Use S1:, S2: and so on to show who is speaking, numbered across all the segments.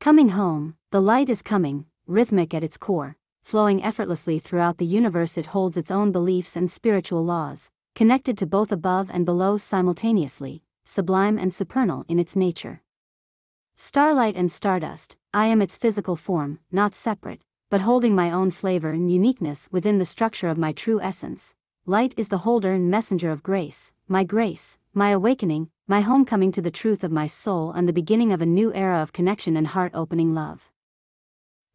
S1: Coming home, the light is coming, rhythmic at its core, flowing effortlessly throughout the universe it holds its own beliefs and spiritual laws, connected to both above and below simultaneously, sublime and supernal in its nature. Starlight and Stardust, I am its physical form, not separate, but holding my own flavor and uniqueness within the structure of my true essence. Light is the holder and messenger of grace, my grace, my awakening, my homecoming to the truth of my soul and the beginning of a new era of connection and heart opening love.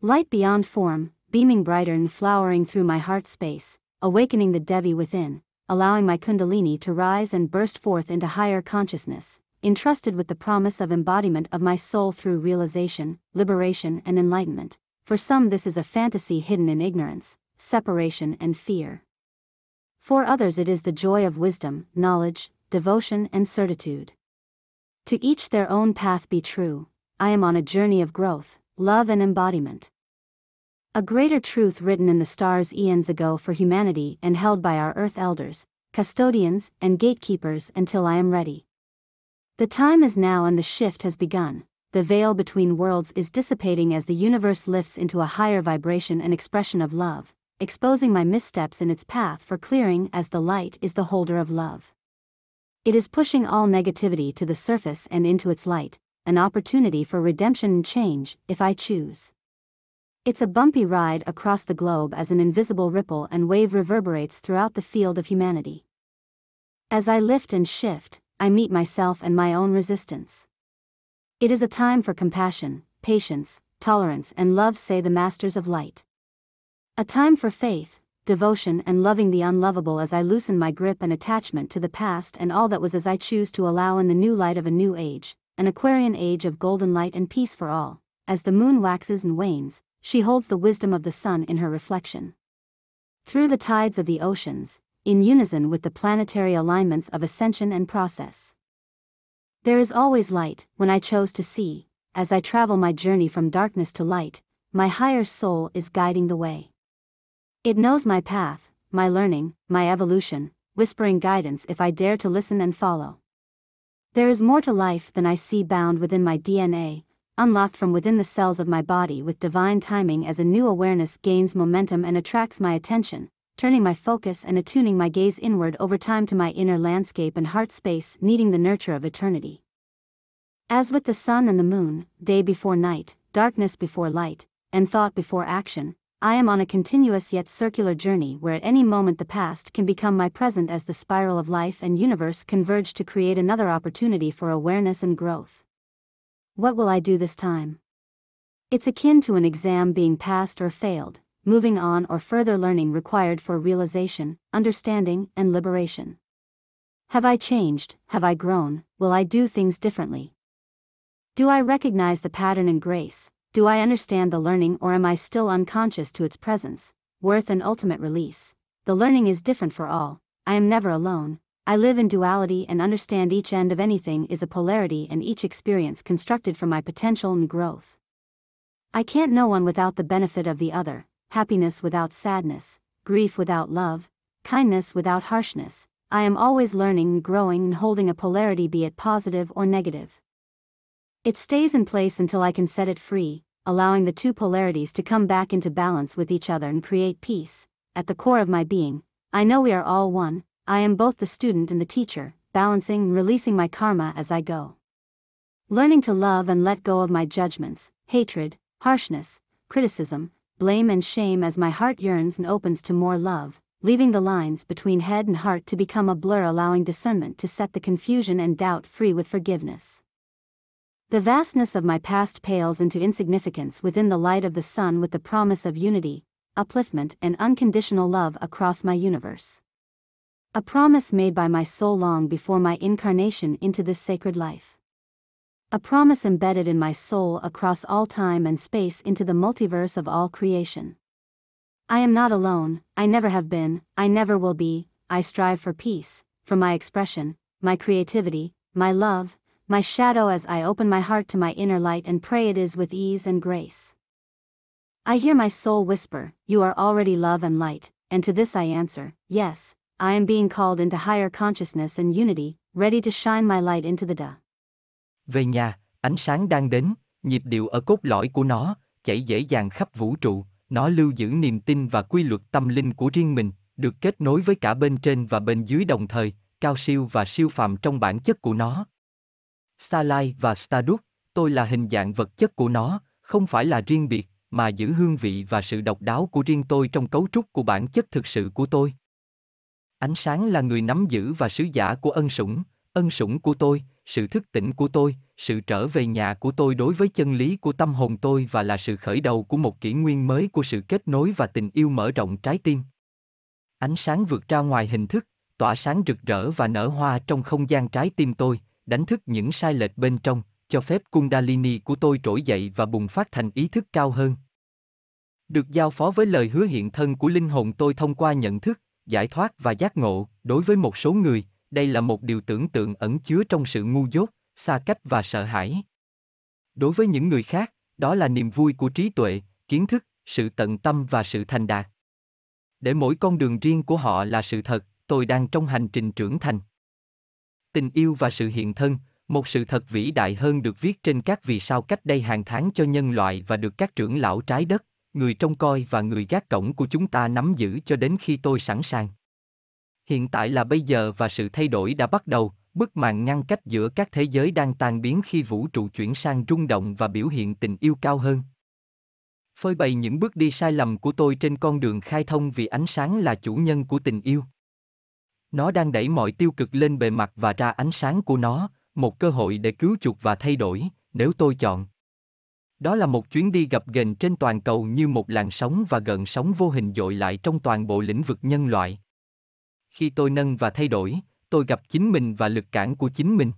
S1: Light beyond form, beaming brighter and flowering through my heart space, awakening the Devi within, allowing my Kundalini to rise and burst forth into higher consciousness, entrusted with the promise of embodiment of my soul through realization, liberation, and enlightenment. For some, this is a fantasy hidden in ignorance, separation, and fear. For others, it is the joy of wisdom, knowledge, devotion and certitude. To each their own path be true, I am on a journey of growth, love and embodiment. A greater truth written in the stars eons ago for humanity and held by our earth elders, custodians, and gatekeepers until I am ready. The time is now and the shift has begun. The veil between worlds is dissipating as the universe lifts into a higher vibration and expression of love, exposing my missteps in its path for clearing as the light is the holder of love. It is pushing all negativity to the surface and into its light, an opportunity for redemption and change, if I choose. It's a bumpy ride across the globe as an invisible ripple and wave reverberates throughout the field of humanity. As I lift and shift, I meet myself and my own resistance. It is a time for compassion, patience, tolerance, and love, say the masters of light. A time for faith, devotion and loving the unlovable as I loosen my grip and attachment to the past and all that was as I choose to allow in the new light of a new age, an Aquarian age of golden light and peace for all. As the moon waxes and wanes, she holds the wisdom of the sun in her reflection. Through the tides of the oceans, in unison with the planetary alignments of ascension and process. There is always light, when I chose to see, as I travel my journey from darkness to light, my higher soul is guiding the way. It knows my path, my learning, my evolution, whispering guidance if I dare to listen and follow. There is more to life than I see bound within my DNA, unlocked from within the cells of my body with divine timing as a new awareness gains momentum and attracts my attention, turning my focus and attuning my gaze inward over time to my inner landscape and heart space needing the nurture of eternity. As with the sun and the moon, day before night, darkness before light, and thought before action, I am on a continuous yet circular journey where at any moment the past can become my present as the spiral of life and universe converge to create another opportunity for awareness and growth. What will I do this time? It's akin to an exam being passed or failed, moving on or further learning required for realization, understanding, and liberation. Have I changed? Have I grown? Will I do things differently? Do I recognize the pattern and grace, do I understand the learning or am I still unconscious to its presence, worth and ultimate release? The learning is different for all. I am never alone. I live in duality and understand each end of anything is a polarity and each experience constructed from my potential and growth. I can't know one without the benefit of the other, happiness without sadness, grief without love, kindness without harshness. I am always learning and growing and holding a polarity be it positive or negative. It stays in place until I can set it free, allowing the two polarities to come back into balance with each other and create peace. At the core of my being, I know we are all one, I am both the student and the teacher, balancing and releasing my karma as I go. Learning to love and let go of my judgments, hatred, harshness, criticism, blame and shame as my heart yearns and opens to more love, leaving the lines between head and heart to become a blur allowing discernment to set the confusion and doubt free with forgiveness. The vastness of my past pales into insignificance within the light of the sun with the promise of unity, upliftment and unconditional love across my universe. A promise made by my soul long before my incarnation into this sacred life. A promise embedded in my soul across all time and space into the multiverse of all creation. I am not alone, I never have been, I never will be, I strive for peace, for my expression, my creativity, my love, my shadow as I open my heart to my inner light and pray it is with ease and grace. I hear my soul whisper, You are already love and light, and to this I answer, Yes, I am being called into higher consciousness and unity, ready to shine my light into the da.
S2: Về nhà, ánh sáng đang đến, nhịp điệu ở cốt lõi của nó, chảy dễ dàng khắp vũ trụ, nó lưu giữ niềm tin và quy luật tâm linh của riêng mình, được kết nối với cả bên trên và bên dưới đồng thời, cao siêu và siêu phàm trong bản chất của nó. Starlight và Stardust, tôi là hình dạng vật chất của nó, không phải là riêng biệt, mà giữ hương vị và sự độc đáo của riêng tôi trong cấu trúc của bản chất thực sự của tôi. Ánh sáng là người nắm giữ và sứ giả của ân sủng, ân sủng của tôi, sự thức tỉnh của tôi, sự trở về nhà của tôi đối với chân lý của tâm hồn tôi và là sự khởi đầu của một kỷ nguyên mới của sự kết nối và tình yêu mở rộng trái tim. Ánh sáng vượt ra ngoài hình thức, tỏa sáng rực rỡ và nở hoa trong không gian trái tim tôi, đánh thức những sai lệch bên trong, cho phép Kundalini của tôi trỗi dậy và bùng phát thành ý thức cao hơn. Được giao phó với lời hứa hiện thân của linh hồn tôi thông qua nhận thức, giải thoát và giác ngộ, đối với một số người, đây là một điều tưởng tượng ẩn chứa trong sự ngu dốt, xa cách và sợ hãi. Đối với những người khác, đó là niềm vui của trí tuệ, kiến thức, sự tận tâm và sự thành đạt. Để mỗi con đường riêng của họ là sự thật, tôi đang trong hành trình trưởng thành tình yêu và sự hiện thân, một sự thật vĩ đại hơn được viết trên các vì sao cách đây hàng tháng cho nhân loại và được các trưởng lão trái đất, người trông coi và người gác cổng của chúng ta nắm giữ cho đến khi tôi sẵn sàng. Hiện tại là bây giờ và sự thay đổi đã bắt đầu, bức màn ngăn cách giữa các thế giới đang tan biến khi vũ trụ chuyển sang rung động và biểu hiện tình yêu cao hơn. Phơi bày những bước đi sai lầm của tôi trên con đường khai thông vì ánh sáng là chủ nhân của tình yêu. Nó đang đẩy mọi tiêu cực lên bề mặt và ra ánh sáng của nó, một cơ hội để cứu chuộc và thay đổi, nếu tôi chọn. Đó là một chuyến đi gập ghềnh trên toàn cầu như một làn sóng và gần sóng vô hình dội lại trong toàn bộ lĩnh vực nhân loại. Khi tôi nâng và thay đổi, tôi gặp chính mình và lực cản của chính mình.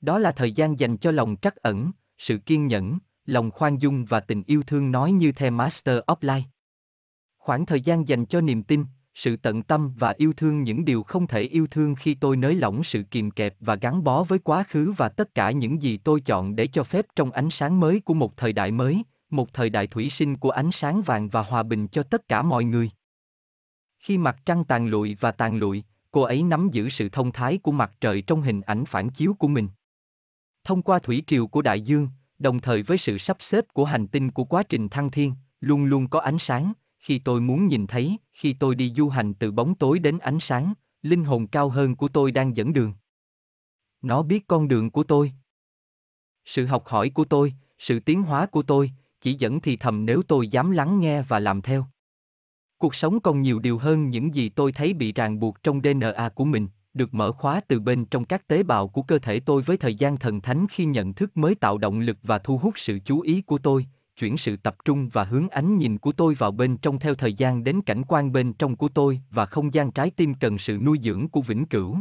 S2: Đó là thời gian dành cho lòng trắc ẩn, sự kiên nhẫn, lòng khoan dung và tình yêu thương nói như The Master of Life. Khoảng thời gian dành cho niềm tin, sự tận tâm và yêu thương những điều không thể yêu thương khi tôi nới lỏng sự kìm kẹp và gắn bó với quá khứ và tất cả những gì tôi chọn để cho phép trong ánh sáng mới của một thời đại mới, một thời đại thủy sinh của ánh sáng vàng và hòa bình cho tất cả mọi người. Khi mặt trăng tàn lụi và tàn lụi, cô ấy nắm giữ sự thông thái của mặt trời trong hình ảnh phản chiếu của mình. Thông qua thủy triều của đại dương, đồng thời với sự sắp xếp của hành tinh của quá trình thăng thiên, luôn luôn có ánh sáng, khi tôi muốn nhìn thấy, khi tôi đi du hành từ bóng tối đến ánh sáng, linh hồn cao hơn của tôi đang dẫn đường. Nó biết con đường của tôi. Sự học hỏi của tôi, sự tiến hóa của tôi, chỉ dẫn thì thầm nếu tôi dám lắng nghe và làm theo. Cuộc sống còn nhiều điều hơn những gì tôi thấy bị ràng buộc trong DNA của mình, được mở khóa từ bên trong các tế bào của cơ thể tôi với thời gian thần thánh khi nhận thức mới tạo động lực và thu hút sự chú ý của tôi, chuyển sự tập trung và hướng ánh nhìn của tôi vào bên trong theo thời gian đến cảnh quan bên trong của tôi và không gian trái tim cần sự nuôi dưỡng của vĩnh cửu.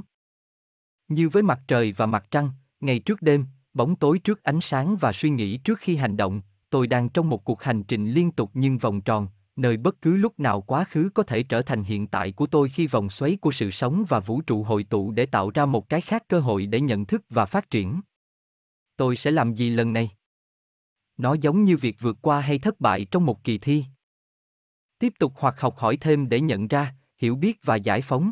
S2: Như với mặt trời và mặt trăng, ngày trước đêm, bóng tối trước ánh sáng và suy nghĩ trước khi hành động, tôi đang trong một cuộc hành trình liên tục nhưng vòng tròn, nơi bất cứ lúc nào quá khứ có thể trở thành hiện tại của tôi khi vòng xoáy của sự sống và vũ trụ hội tụ để tạo ra một cái khác cơ hội để nhận thức và phát triển. Tôi sẽ làm gì lần này? Nó giống như việc vượt qua hay thất bại trong một kỳ thi. Tiếp tục hoặc học hỏi thêm để nhận ra, hiểu biết và giải phóng.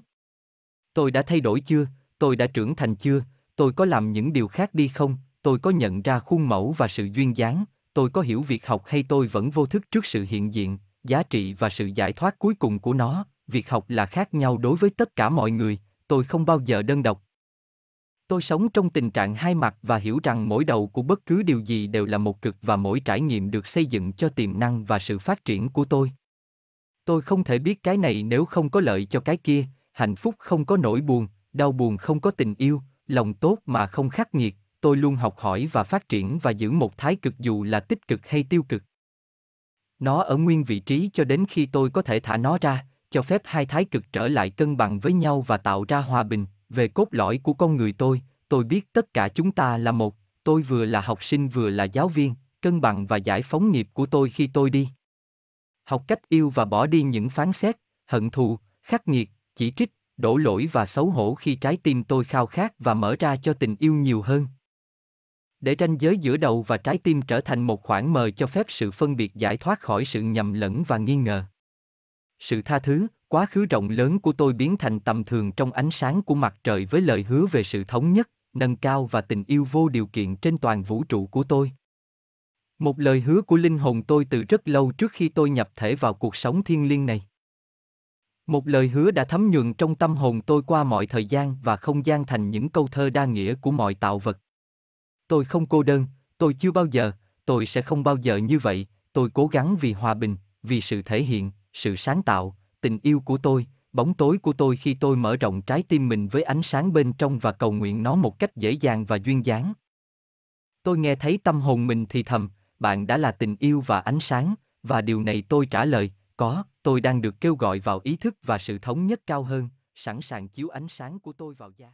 S2: Tôi đã thay đổi chưa, tôi đã trưởng thành chưa, tôi có làm những điều khác đi không, tôi có nhận ra khuôn mẫu và sự duyên dáng, tôi có hiểu việc học hay tôi vẫn vô thức trước sự hiện diện, giá trị và sự giải thoát cuối cùng của nó, việc học là khác nhau đối với tất cả mọi người, tôi không bao giờ đơn độc, Tôi sống trong tình trạng hai mặt và hiểu rằng mỗi đầu của bất cứ điều gì đều là một cực và mỗi trải nghiệm được xây dựng cho tiềm năng và sự phát triển của tôi. Tôi không thể biết cái này nếu không có lợi cho cái kia, hạnh phúc không có nỗi buồn, đau buồn không có tình yêu, lòng tốt mà không khắc nghiệt, tôi luôn học hỏi và phát triển và giữ một thái cực dù là tích cực hay tiêu cực. Nó ở nguyên vị trí cho đến khi tôi có thể thả nó ra, cho phép hai thái cực trở lại cân bằng với nhau và tạo ra hòa bình, về cốt lõi của con người tôi, tôi biết tất cả chúng ta là một, tôi vừa là học sinh vừa là giáo viên, cân bằng và giải phóng nghiệp của tôi khi tôi đi. Học cách yêu và bỏ đi những phán xét, hận thù, khắc nghiệt, chỉ trích, đổ lỗi và xấu hổ khi trái tim tôi khao khát và mở ra cho tình yêu nhiều hơn. Để ranh giới giữa đầu và trái tim trở thành một khoảng mờ cho phép sự phân biệt giải thoát khỏi sự nhầm lẫn và nghi ngờ. Sự tha thứ, Quá khứ rộng lớn của tôi biến thành tầm thường trong ánh sáng của mặt trời với lời hứa về sự thống nhất, nâng cao và tình yêu vô điều kiện trên toàn vũ trụ của tôi. Một lời hứa của linh hồn tôi từ rất lâu trước khi tôi nhập thể vào cuộc sống thiên liêng này. Một lời hứa đã thấm nhuần trong tâm hồn tôi qua mọi thời gian và không gian thành những câu thơ đa nghĩa của mọi tạo vật. Tôi không cô đơn, tôi chưa bao giờ, tôi sẽ không bao giờ như vậy, tôi cố gắng vì hòa bình, vì sự thể hiện, sự sáng tạo, tình yêu của tôi, bóng tối của tôi khi tôi mở rộng trái tim mình với ánh sáng bên trong và cầu nguyện nó một cách dễ dàng và duyên dáng. Tôi nghe thấy tâm hồn mình thì thầm, bạn đã là tình yêu và ánh sáng, và điều này tôi trả lời, có, tôi đang được kêu gọi vào ý thức và sự thống nhất cao hơn, sẵn sàng chiếu ánh sáng của tôi vào da.